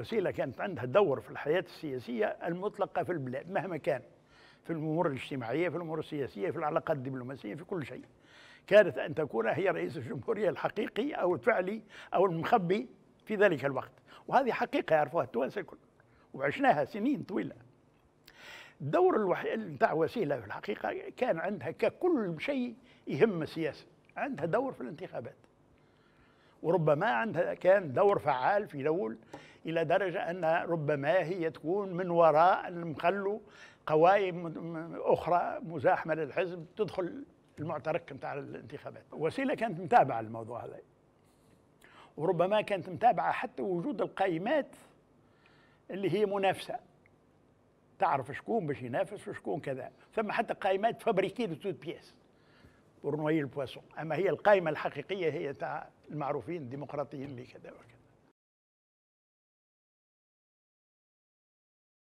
وسيلة كانت عندها دور في الحياة السياسية المطلقة في البلاد مهما كان في الأمور الاجتماعية في الأمور السياسية في العلاقات الدبلوماسية في كل شيء كانت أن تكون هي رئيس الجمهورية الحقيقي أو الفعلي أو المخبي في ذلك الوقت وهذه حقيقة يعرفوها التوانسة الكل وعشناها سنين طويلة الدور الوحيد نتاع وسيلة في الحقيقة كان عندها ككل شيء يهم السياسة عندها دور في الانتخابات وربما عندها كان دور فعال في الأول إلى درجة أن ربما هي تكون من وراء المخلو قوائم أخرى مزاحمة للحزب تدخل المعترك نتاع الانتخابات وسيلة كانت متابعة الموضوع هذا وربما كانت متابعة حتى وجود القائمات اللي هي منافسة تعرف شكون باش ينافس وشكون كذا ثم حتى قائمات فابريكي دو توت بيس بور البواسون اما هي القائمه الحقيقيه هي تاع المعروفين الديمقراطيين اللي كذا وكذا